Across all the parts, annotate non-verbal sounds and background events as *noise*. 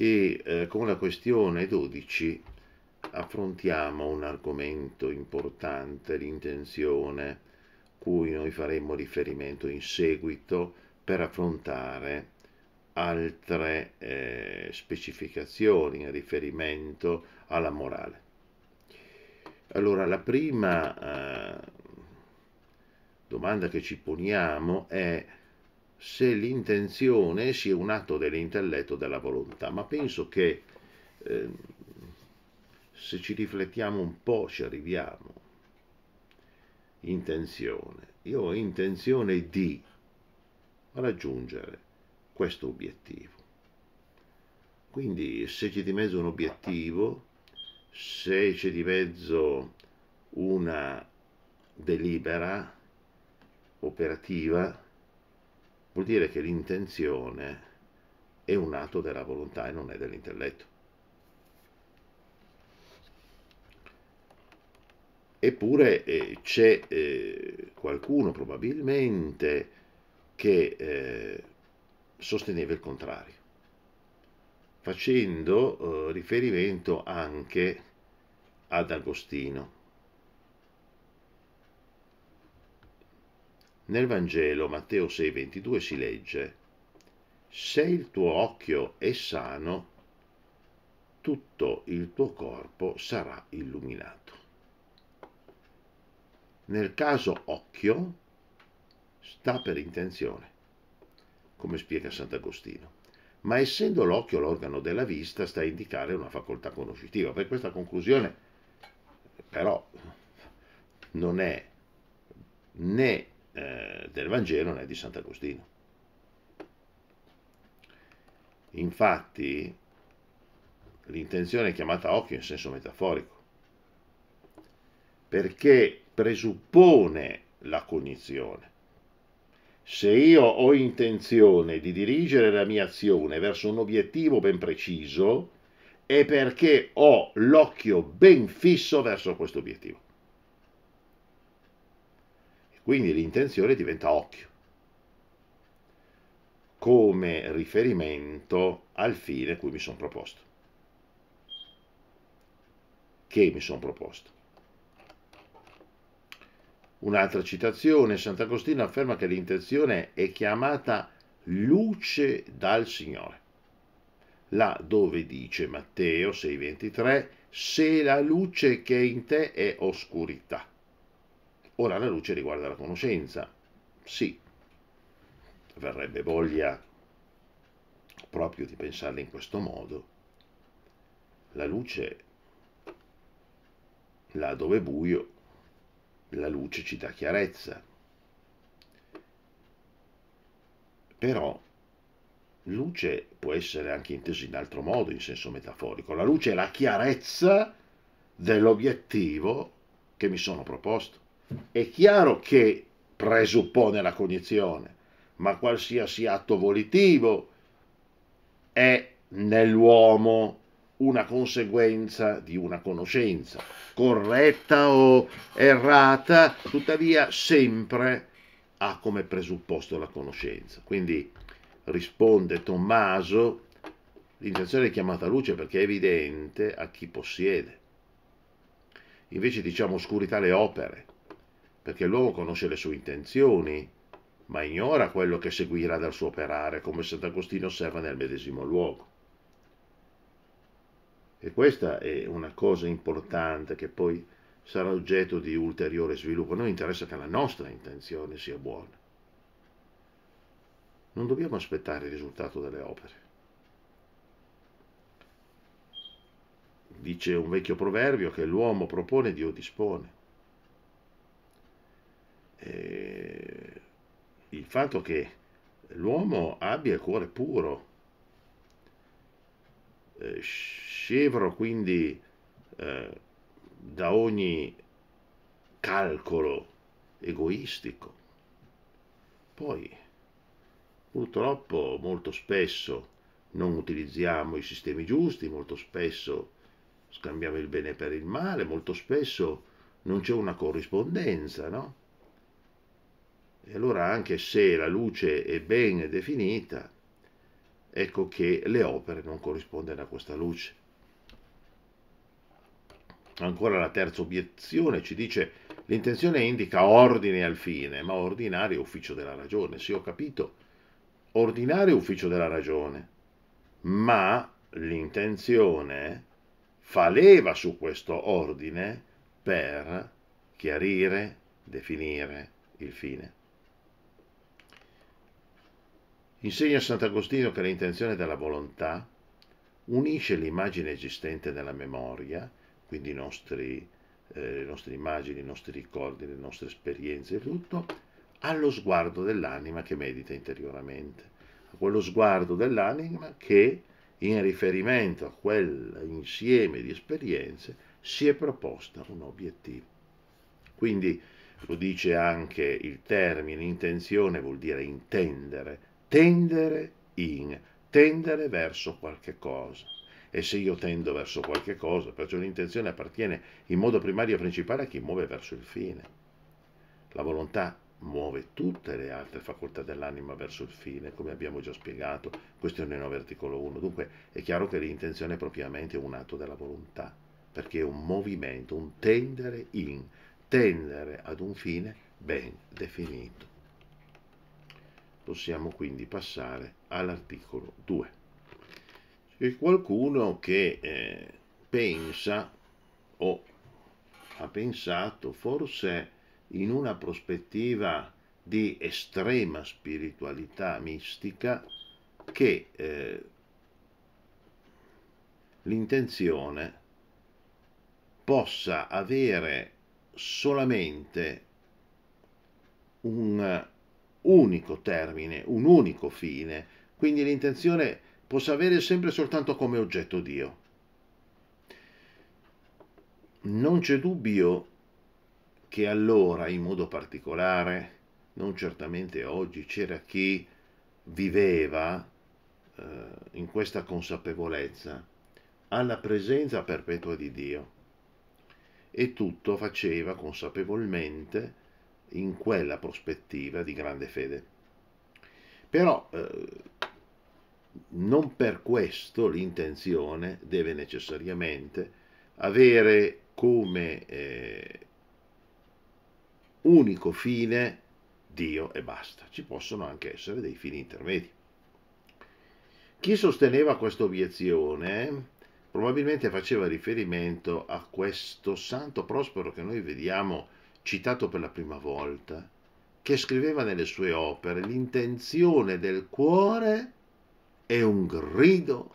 e eh, con la questione 12 affrontiamo un argomento importante, l'intenzione, cui noi faremo riferimento in seguito per affrontare altre eh, specificazioni in riferimento alla morale. Allora, la prima eh, domanda che ci poniamo è se l'intenzione sia un atto dell'intelletto o della volontà, ma penso che eh, se ci riflettiamo un po' ci arriviamo. Intenzione. Io ho intenzione di raggiungere questo obiettivo. Quindi se c'è di mezzo un obiettivo, se c'è di mezzo una delibera operativa, vuol dire che l'intenzione è un atto della volontà e non è dell'intelletto. Eppure eh, c'è eh, qualcuno probabilmente che eh, sosteneva il contrario, facendo eh, riferimento anche ad Agostino Nel Vangelo Matteo 6:22 si legge, Se il tuo occhio è sano, tutto il tuo corpo sarà illuminato. Nel caso occhio sta per intenzione, come spiega Sant'Agostino ma essendo l'occhio l'organo della vista sta a indicare una facoltà conoscitiva. Per questa conclusione però non è né eh, del Vangelo né di Sant'Agostino. Infatti l'intenzione è chiamata occhio in senso metaforico, perché presuppone la cognizione. Se io ho intenzione di dirigere la mia azione verso un obiettivo ben preciso, è perché ho l'occhio ben fisso verso questo obiettivo. Quindi l'intenzione diventa occhio come riferimento al fine cui mi sono proposto. Che mi sono proposto. Un'altra citazione, Sant'Agostino afferma che l'intenzione è chiamata luce dal Signore. Là dove dice Matteo 6:23, se la luce che è in te è oscurità. Ora la luce riguarda la conoscenza. Sì, verrebbe voglia proprio di pensarla in questo modo. La luce, là dove è buio, la luce ci dà chiarezza. Però luce può essere anche intesa in altro modo, in senso metaforico. La luce è la chiarezza dell'obiettivo che mi sono proposto. È chiaro che presuppone la cognizione, ma qualsiasi atto volitivo è nell'uomo una conseguenza di una conoscenza, corretta o errata, tuttavia sempre ha come presupposto la conoscenza. Quindi risponde Tommaso, l'intenzione è chiamata luce perché è evidente a chi possiede. Invece diciamo oscurità le opere, perché l'uomo conosce le sue intenzioni, ma ignora quello che seguirà dal suo operare, come Sant'Agostino osserva nel medesimo luogo. E questa è una cosa importante che poi sarà oggetto di ulteriore sviluppo. A noi interessa che la nostra intenzione sia buona. Non dobbiamo aspettare il risultato delle opere. Dice un vecchio proverbio che l'uomo propone, Dio dispone eh, il fatto che l'uomo abbia il cuore puro, eh, scevro quindi eh, da ogni calcolo egoistico. Poi, purtroppo, molto spesso non utilizziamo i sistemi giusti, molto spesso scambiamo il bene per il male, molto spesso non c'è una corrispondenza, no? E allora anche se la luce è ben definita, ecco che le opere non corrispondono a questa luce. Ancora la terza obiezione ci dice l'intenzione indica ordine al fine, ma ordinario è ufficio della ragione. Sì, ho capito, ordinario è ufficio della ragione, ma l'intenzione fa leva su questo ordine per chiarire, definire il fine. Insegna Sant'Agostino che l'intenzione della volontà unisce l'immagine esistente nella memoria, quindi nostri, eh, le nostre immagini, i nostri ricordi, le nostre esperienze e tutto, allo sguardo dell'anima che medita interiormente, a quello sguardo dell'anima che in riferimento a quell'insieme di esperienze si è proposta un obiettivo. Quindi lo dice anche il termine intenzione vuol dire intendere, tendere in, tendere verso qualche cosa. E se io tendo verso qualche cosa, perciò l'intenzione appartiene in modo primario e principale a chi muove verso il fine. La volontà muove tutte le altre facoltà dell'anima verso il fine, come abbiamo già spiegato, questione 9 articolo 1. Dunque è chiaro che l'intenzione è propriamente un atto della volontà, perché è un movimento, un tendere in, tendere ad un fine ben definito possiamo quindi passare all'articolo 2. C'è qualcuno che eh, pensa o ha pensato forse in una prospettiva di estrema spiritualità mistica che eh, l'intenzione possa avere solamente un unico termine, un unico fine, quindi l'intenzione possa avere sempre soltanto come oggetto Dio. Non c'è dubbio che allora, in modo particolare, non certamente oggi, c'era chi viveva eh, in questa consapevolezza alla presenza perpetua di Dio e tutto faceva consapevolmente in quella prospettiva di grande fede. Però eh, non per questo l'intenzione deve necessariamente avere come eh, unico fine Dio e basta. Ci possono anche essere dei fini intermedi. Chi sosteneva questa obiezione eh, probabilmente faceva riferimento a questo santo prospero che noi vediamo citato per la prima volta, che scriveva nelle sue opere l'intenzione del cuore è un grido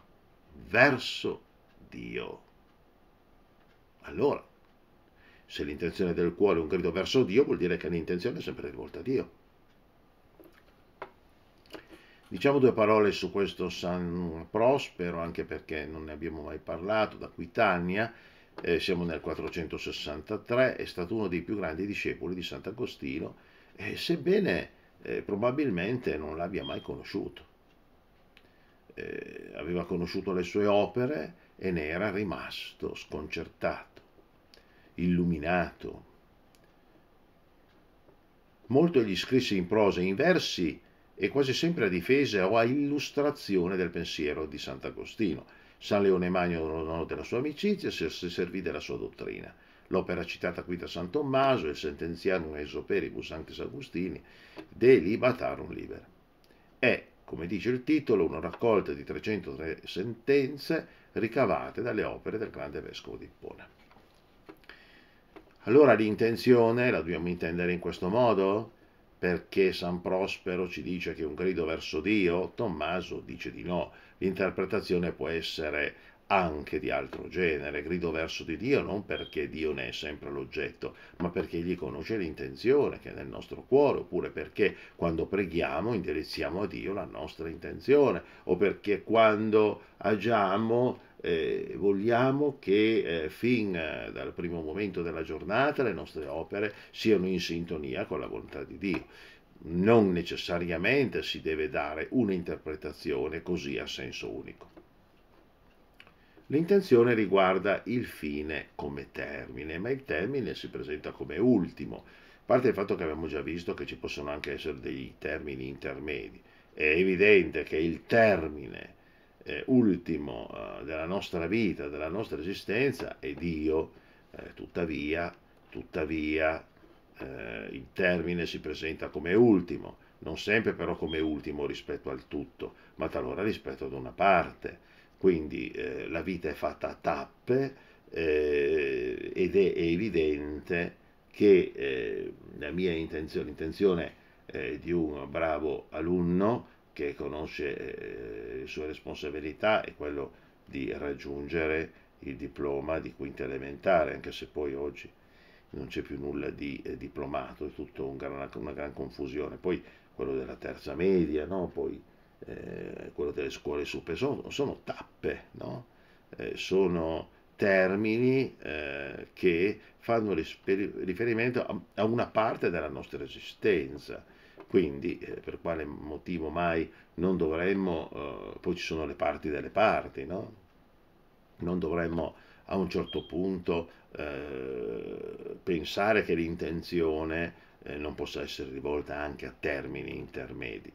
verso Dio. Allora, se l'intenzione del cuore è un grido verso Dio, vuol dire che l'intenzione è sempre rivolta a Dio. Diciamo due parole su questo San Prospero, anche perché non ne abbiamo mai parlato, da Quitania, eh, siamo nel 463, è stato uno dei più grandi discepoli di Sant'Agostino, eh, sebbene eh, probabilmente non l'abbia mai conosciuto. Eh, aveva conosciuto le sue opere e ne era rimasto sconcertato, illuminato. Molto gli scrisse in prosa e in versi e quasi sempre a difesa o a illustrazione del pensiero di Sant'Agostino San Leone Magno non della sua amicizia si servì della sua dottrina. L'opera citata qui da San Tommaso, il Sentenziarum Esoperibus Sanctis Agustini, De Libatarum Liber, è, come dice il titolo, una raccolta di 303 sentenze ricavate dalle opere del grande vescovo di Ippona. Allora l'intenzione la dobbiamo intendere in questo modo? perché San Prospero ci dice che è un grido verso Dio, Tommaso dice di no. L'interpretazione può essere anche di altro genere, grido verso di Dio non perché Dio ne è sempre l'oggetto, ma perché egli conosce l'intenzione che è nel nostro cuore, oppure perché quando preghiamo indirizziamo a Dio la nostra intenzione, o perché quando agiamo eh, vogliamo che eh, fin eh, dal primo momento della giornata le nostre opere siano in sintonia con la volontà di Dio. Non necessariamente si deve dare un'interpretazione così a senso unico. L'intenzione riguarda il fine come termine, ma il termine si presenta come ultimo, a parte il fatto che abbiamo già visto che ci possono anche essere dei termini intermedi. È evidente che il termine eh, ultimo eh, della nostra vita, della nostra esistenza, è Dio. Eh, tuttavia, tuttavia eh, il termine si presenta come ultimo, non sempre però come ultimo rispetto al tutto, ma talora rispetto ad una parte. Quindi eh, la vita è fatta a tappe eh, ed è evidente che la mia intenzione, l'intenzione di un bravo alunno che conosce eh, le sue responsabilità è quello di raggiungere il diploma di quinta elementare, anche se poi oggi non c'è più nulla di eh, diplomato, è tutta un gran, una gran confusione. Poi quello della terza media, no? poi eh, quello delle scuole superiori, sono, sono, tappe, no? Eh, sono termini eh, che fanno riferimento a, a una parte della nostra esistenza quindi, eh, per quale motivo mai non dovremmo, eh, poi ci sono le parti delle parti, no? Non dovremmo a un certo punto eh, pensare che l'intenzione eh, non possa essere rivolta anche a termini intermedi.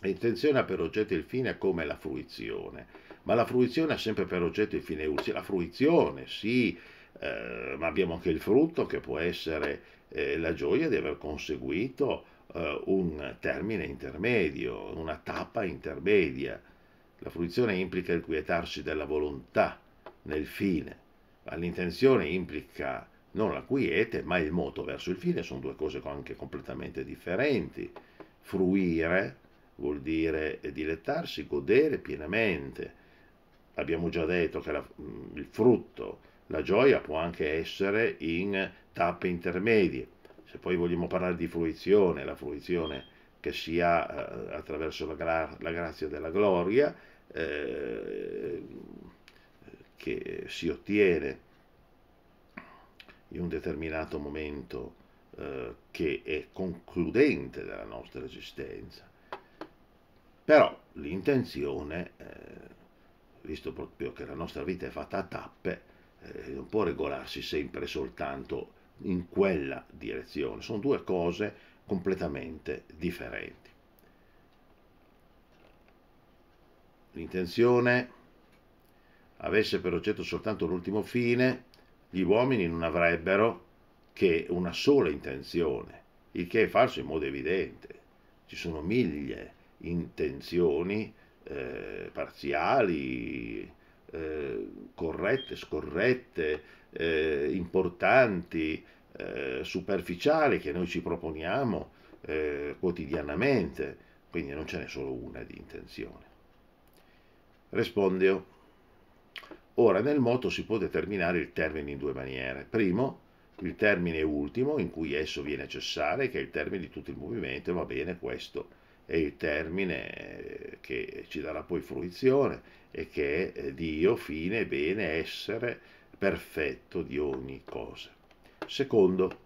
L'intenzione ha per oggetto il fine come la fruizione, ma la fruizione ha sempre per oggetto il fine utile. La fruizione, sì, eh, ma abbiamo anche il frutto che può essere eh, la gioia di aver conseguito eh, un termine intermedio, una tappa intermedia. La fruizione implica il quietarsi della volontà nel fine, ma l'intenzione implica non la quiete, ma il moto verso il fine, sono due cose anche completamente differenti. Fruire vuol dire dilettarsi, godere pienamente. Abbiamo già detto che la, mm, il frutto, la gioia può anche essere in tappe intermedie se poi vogliamo parlare di fruizione, la fruizione che si ha eh, attraverso la, gra la, grazia della gloria, eh, che si ottiene in un determinato momento eh, che è concludente della nostra esistenza. Però l'intenzione, eh, visto proprio che la nostra vita è fatta a tappe, eh, non può regolarsi sempre soltanto in quella direzione. Sono due cose completamente differenti. L'intenzione avesse per oggetto soltanto l'ultimo fine, gli uomini non avrebbero che una sola intenzione, il che è falso in modo evidente. Ci sono mille intenzioni eh, parziali, eh, corrette, scorrette, eh, importanti, eh, superficiali che noi ci proponiamo eh, quotidianamente, quindi non ce n'è solo una di intenzione. Rispondio. Ora nel moto si può determinare il termine in due maniere. Primo, il termine ultimo in cui esso viene a cessare, che è il termine di tutto il movimento, va bene questo è il termine eh, che ci darà poi fruizione e che è eh, Dio, fine, bene, essere, perfetto di ogni cosa. Secondo,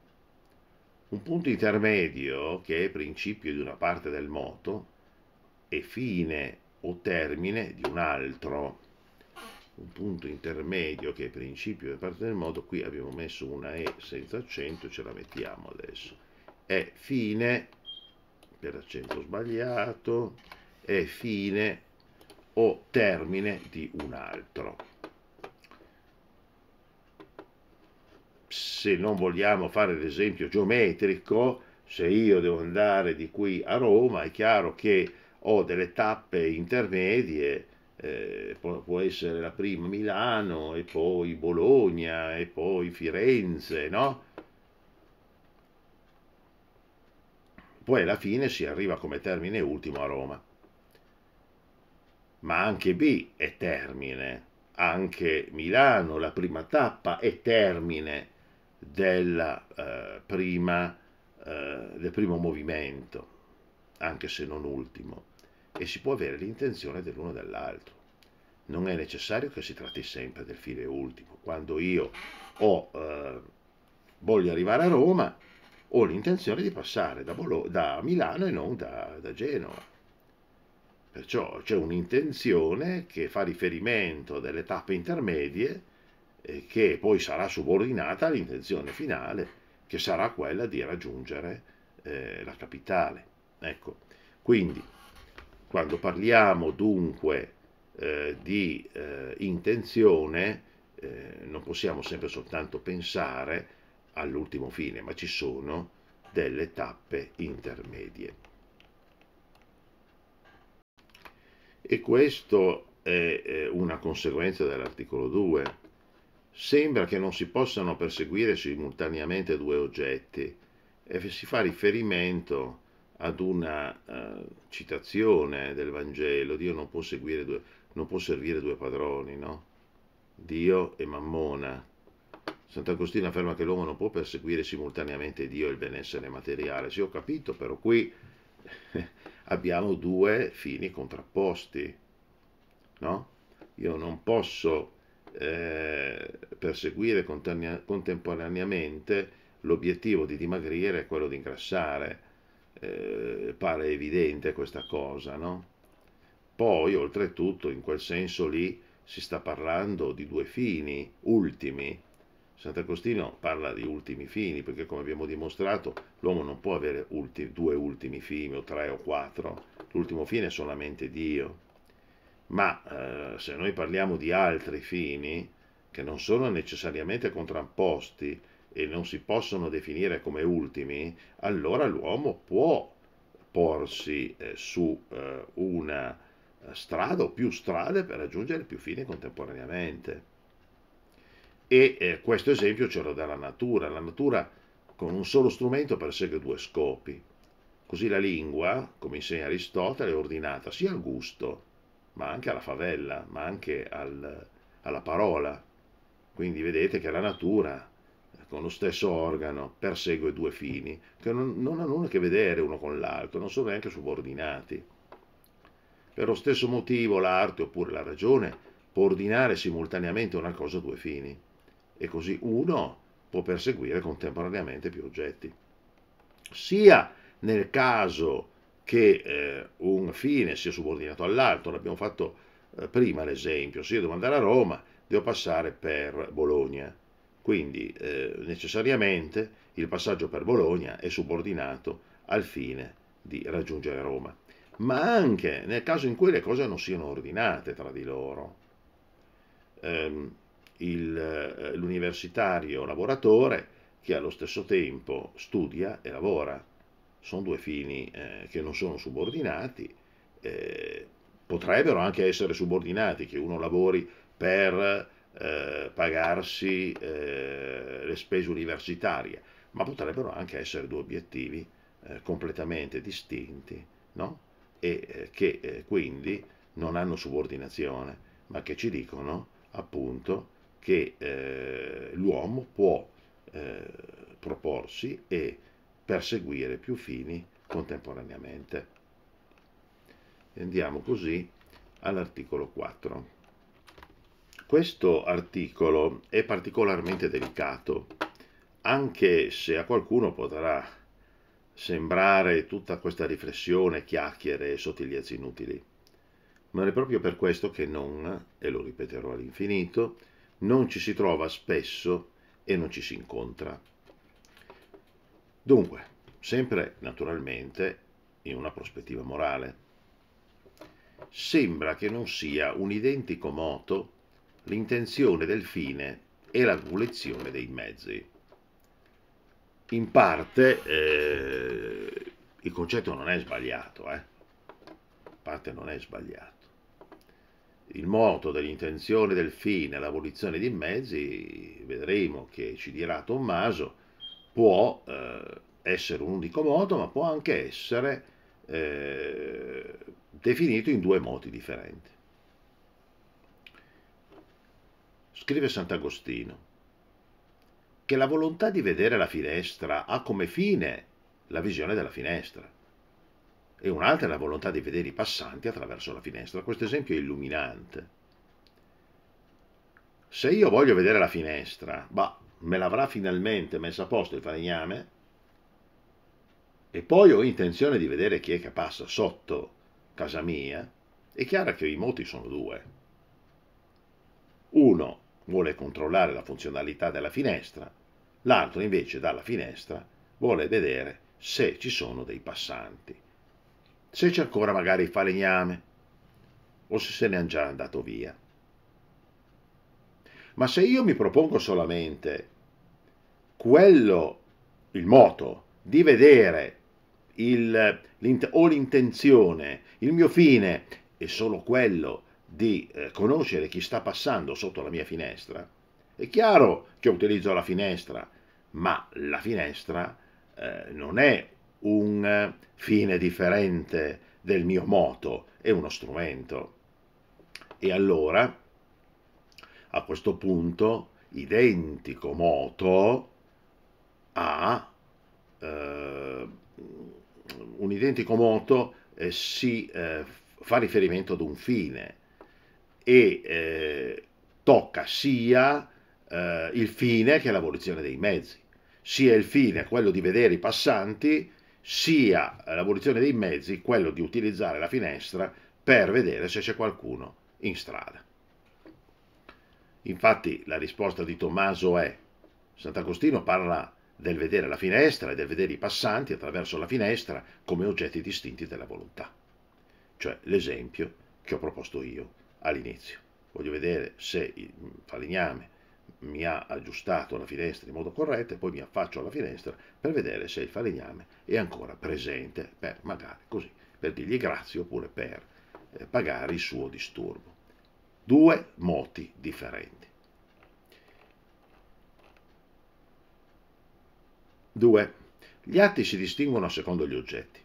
un punto intermedio che è principio di una parte del moto e fine o termine di un altro. Un punto intermedio che è principio di parte del moto, qui abbiamo messo una E senza accento, ce la mettiamo adesso. È fine, per accento sbagliato, è fine o termine di un altro. se non vogliamo fare l'esempio geometrico, se io devo andare di qui a Roma è chiaro che ho delle tappe intermedie, eh, può, essere la prima Milano e poi Bologna e poi Firenze, no? Poi alla fine si arriva come termine ultimo a Roma. Ma anche B è termine, anche Milano, la prima tappa è termine della, eh, prima, eh, del primo movimento, anche se non ultimo, e si può avere l'intenzione dell'uno dell'altro. Non è necessario che si tratti sempre del fine ultimo. Quando io ho, eh, voglio arrivare a Roma, ho l'intenzione di passare da, Bolo da Milano e non da, da Genova. Perciò c'è un'intenzione che fa riferimento a delle tappe intermedie che poi sarà subordinata all'intenzione finale, che sarà quella di raggiungere eh, la capitale. Ecco, quindi quando parliamo dunque eh, di eh, intenzione, eh, non possiamo sempre soltanto pensare all'ultimo fine, ma ci sono delle tappe intermedie. E questo è eh, una conseguenza dell'articolo 2 Sembra che non si possano perseguire simultaneamente due oggetti e si fa riferimento ad una eh, citazione del Vangelo, Dio non può, due, non può servire due padroni, no? Dio e Mammona. Sant'Agostino afferma che l'uomo non può perseguire simultaneamente Dio e il benessere materiale. Sì, ho capito, però qui *laughs* abbiamo due fini contrapposti, no? Io non posso eh, perseguire contemporaneamente l'obiettivo di dimagrire e quello di ingrassare. Eh, pare evidente questa cosa, no? Poi, oltretutto, in quel senso lì si sta parlando di due fini ultimi. Sant'Agostino parla di ultimi fini, perché come abbiamo dimostrato l'uomo non può avere ulti, due ultimi fini o tre o quattro, l'ultimo fine è solamente Dio ma eh, se noi parliamo di altri fini che non sono necessariamente contrapposti e non si possono definire come ultimi, allora l'uomo può porsi eh, su eh, una strada o più strade per raggiungere più fini contemporaneamente. E eh, questo esempio ce lo dà la natura. La natura con un solo strumento persegue due scopi. Così la lingua, come insegna Aristotele, è ordinata sia al gusto ma anche alla favella, ma anche al, alla parola. Quindi vedete che la natura, con lo stesso organo, persegue due fini, che non, non hanno nulla a che vedere uno con l'altro, non sono neanche subordinati. Per lo stesso motivo l'arte oppure la ragione può ordinare simultaneamente una cosa a due fini, e così uno può perseguire contemporaneamente più oggetti. Sia nel caso che eh, un fine sia subordinato all'altro, l'abbiamo fatto eh, prima l'esempio, se io devo andare a Roma devo passare per Bologna, quindi eh, necessariamente il passaggio per Bologna è subordinato al fine di raggiungere Roma, ma anche nel caso in cui le cose non siano ordinate tra di loro. Ehm, eh, l'universitario lavoratore che allo stesso tempo studia e lavora sono due fini eh, che non sono subordinati, eh, potrebbero anche essere subordinati, che uno lavori per eh, pagarsi eh, le spese universitarie, ma potrebbero anche essere due obiettivi eh, completamente distinti, no? e eh, che quindi non hanno subordinazione, ma che ci dicono appunto che l'uomo può proporsi e perseguire più fini contemporaneamente. Andiamo così all'articolo 4. Questo articolo è particolarmente delicato, anche se a qualcuno potrà sembrare tutta questa riflessione chiacchiere e sottigliezze inutili, ma è proprio per questo che non, e lo ripeterò all'infinito, non ci si trova spesso e non ci si incontra. Dunque, sempre naturalmente in una prospettiva morale, sembra che non sia un identico moto l'intenzione del fine e la collezione dei mezzi. In parte eh, il concetto non è sbagliato, eh? in parte non è sbagliato. Il moto dell'intenzione del fine e l'abolizione dei mezzi, vedremo che ci dirà Tommaso, può eh, essere un unico modo, ma può anche essere eh, definito in due modi differenti. Scrive Sant'Agostino che la volontà di vedere la finestra ha come fine la visione della finestra e un'altra è la volontà di vedere i passanti attraverso la finestra. Questo esempio è illuminante. Se io voglio vedere la finestra, bah, me l'avrà finalmente messa a posto il falegname e poi ho intenzione di vedere chi è che passa sotto casa mia, è chiaro che i moti sono due. Uno vuole controllare la funzionalità della finestra, l'altro invece dalla finestra vuole vedere se ci sono dei passanti, se c'è ancora magari il falegname o se se ne è già andato via. Ma se io mi propongo solamente quello, il moto, di vedere il, o l'intenzione, il mio fine è solo quello di eh, conoscere chi sta passando sotto la mia finestra, è chiaro che utilizzo la finestra, ma la finestra eh, non è un fine differente del mio moto, è uno strumento. E allora, a questo punto, identico moto, ha eh, un identico moto eh, si eh, fa riferimento ad un fine e eh, tocca sia eh, il fine che l'abolizione dei mezzi, sia il fine quello di vedere i passanti, sia l'abolizione dei mezzi quello di utilizzare la finestra per vedere se c'è qualcuno in strada. Infatti la risposta di Tommaso è, Sant'Agostino parla del vedere la finestra e del vedere i passanti attraverso la finestra come oggetti distinti della volontà. Cioè l'esempio che ho proposto io all'inizio. Voglio vedere se il falegname mi ha aggiustato la finestra in modo corretto e poi mi affaccio alla finestra per vedere se il falegname è ancora presente per magari così, per dirgli grazie oppure per eh, pagare il suo disturbo. Due moti differenti. 2. Gli atti si distinguono secondo gli oggetti.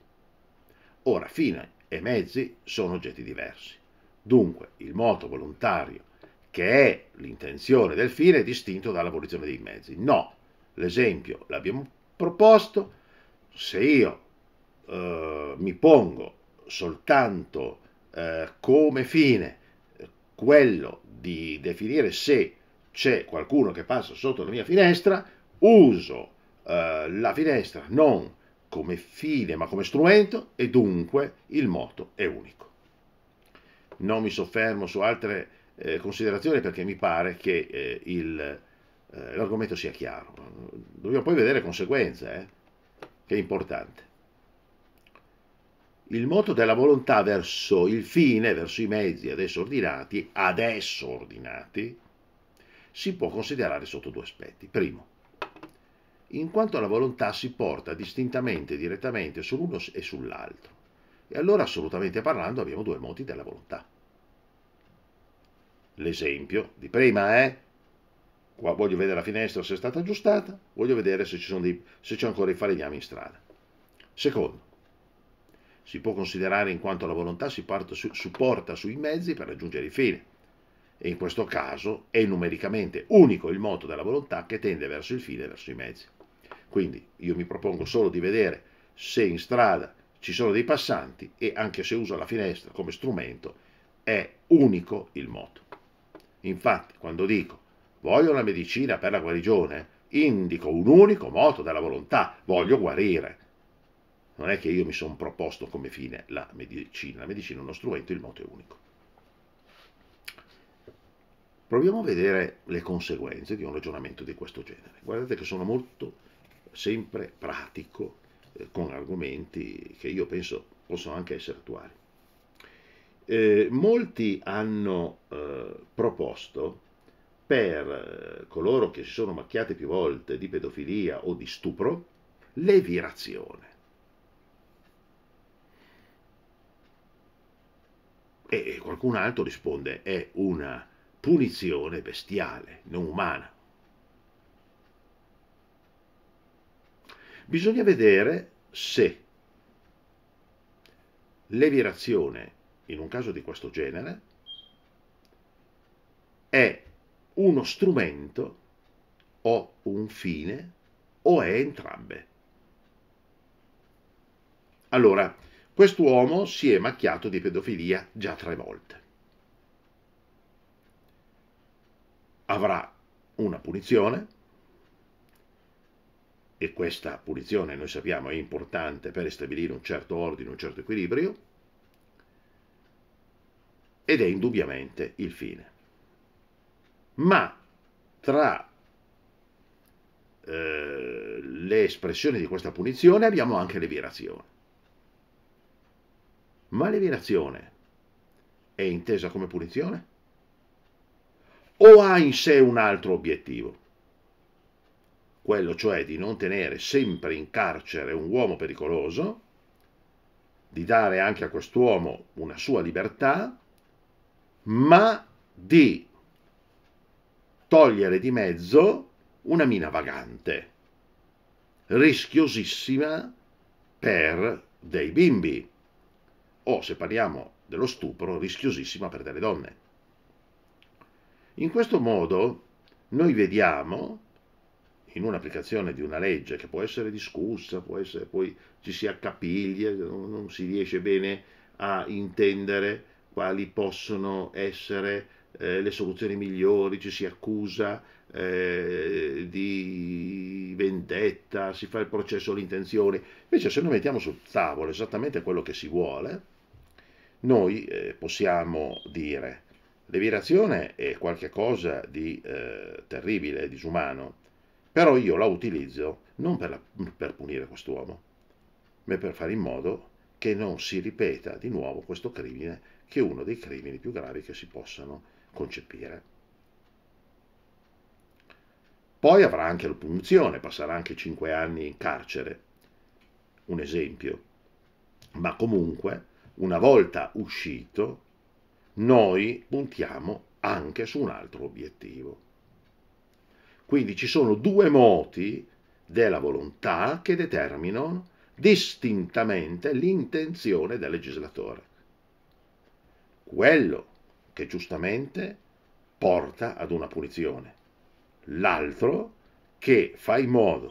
Ora, fine e mezzi sono oggetti diversi. Dunque, il moto volontario, che è l'intenzione del fine, è distinto dall'abolizione dei mezzi. No, l'esempio l'abbiamo proposto, se io eh, mi pongo soltanto eh, come fine eh, quello di definire se c'è qualcuno che passa sotto la mia finestra, uso eh, la finestra non come fine ma come strumento e dunque il moto è unico. Non mi soffermo su altre eh, considerazioni perché mi pare che eh, il, eh, l'argomento sia chiaro. Dobbiamo poi vedere conseguenze, eh, che è importante. Il moto della volontà verso il fine, verso i mezzi adesso ordinati, adesso ordinati, si può considerare sotto due aspetti. Primo, in quanto la volontà si porta distintamente, direttamente sull'uno e sull'altro. E allora assolutamente parlando abbiamo due modi della volontà. L'esempio di prima è, qua voglio vedere la finestra se è stata aggiustata, voglio vedere se, dei, se c'è ancora i falegnami in strada. Secondo, si può considerare in quanto la volontà si su, supporta sui mezzi per raggiungere i fini. E in questo caso è numericamente unico il moto della volontà che tende verso il fine e verso i mezzi. Quindi io mi propongo solo di vedere se in strada ci sono dei passanti e anche se uso la finestra come strumento è unico il moto. Infatti quando dico voglio una medicina per la guarigione, indico un unico moto della volontà, voglio guarire. Non è che io mi sono proposto come fine la medicina, la medicina è uno strumento, il moto è unico. Proviamo a vedere le conseguenze di un ragionamento di questo genere. Guardate che sono molto sempre pratico, eh, con argomenti che io penso possono anche essere attuali. Eh, molti hanno eh, proposto per eh, coloro che si sono macchiati più volte di pedofilia o di stupro l'evirazione. E qualcun altro risponde è una punizione bestiale, non umana. Bisogna vedere se l'evirazione, in un caso di questo genere, è uno strumento o un fine o è entrambe. Allora, quest'uomo si è macchiato di pedofilia già tre volte. Avrà una punizione e questa punizione noi sappiamo è importante per stabilire un certo ordine, un certo equilibrio, ed è indubbiamente il fine. Ma tra eh, le espressioni di questa punizione abbiamo anche l'evierazione. Ma l'evierazione è intesa come punizione? O ha in sé un altro obiettivo? quello cioè di non tenere sempre in carcere un uomo pericoloso, di dare anche a quest'uomo una sua libertà, ma di togliere di mezzo una mina vagante, rischiosissima per dei bimbi, o se parliamo dello stupro, rischiosissima per delle donne. In questo modo noi vediamo in un'applicazione di una legge che può essere discussa, può essere, poi ci si accapiglia, non, non si riesce bene a intendere quali possono essere eh, le soluzioni migliori, ci si accusa eh, di vendetta, si fa il processo all'intenzione. Invece se noi mettiamo sul tavolo esattamente quello che si vuole, noi eh, possiamo dire l'evirazione è qualcosa di eh, terribile, disumano, però io la utilizzo non per, la, per punire quest'uomo, ma per fare in modo che non si ripeta di nuovo questo crimine, che è uno dei crimini più gravi che si possano concepire. Poi avrà anche la punizione, passerà anche 5 anni in carcere, un esempio. Ma comunque, una volta uscito, noi puntiamo anche su un altro obiettivo. Quindi ci sono due moti della volontà che determinano distintamente l'intenzione del legislatore. Quello che giustamente porta ad una punizione, l'altro che fa in modo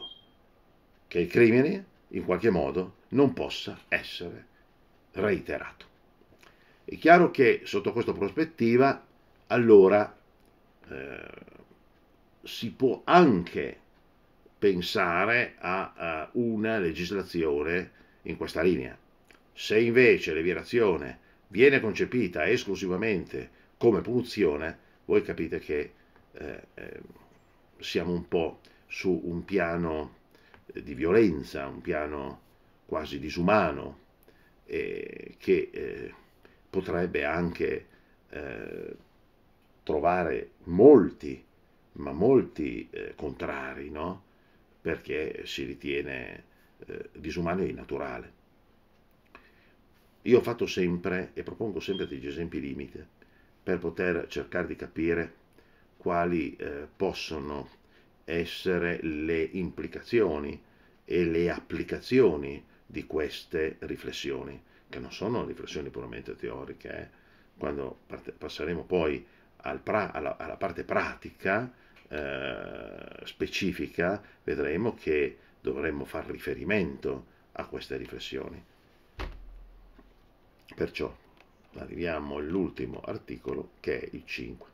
che il crimine in qualche modo non possa essere reiterato. È chiaro che sotto questa prospettiva allora eh, si può anche pensare a, a una legislazione in questa linea. Se invece l'evierazione viene concepita esclusivamente come punizione, voi capite che eh, eh, siamo un po' su un piano eh, di violenza, un piano quasi disumano, eh, che eh, potrebbe anche eh, trovare molti ma molti eh, contrari, no? perché si ritiene eh, disumano e innaturale. Io ho fatto sempre e propongo sempre degli esempi limite per poter cercare di capire quali eh, possono essere le implicazioni e le applicazioni di queste riflessioni, che non sono riflessioni puramente teoriche. Eh. Quando passeremo poi al alla, alla parte pratica, eh, specifica vedremo che dovremmo far riferimento a queste riflessioni. Perciò arriviamo all'ultimo articolo che è il 5.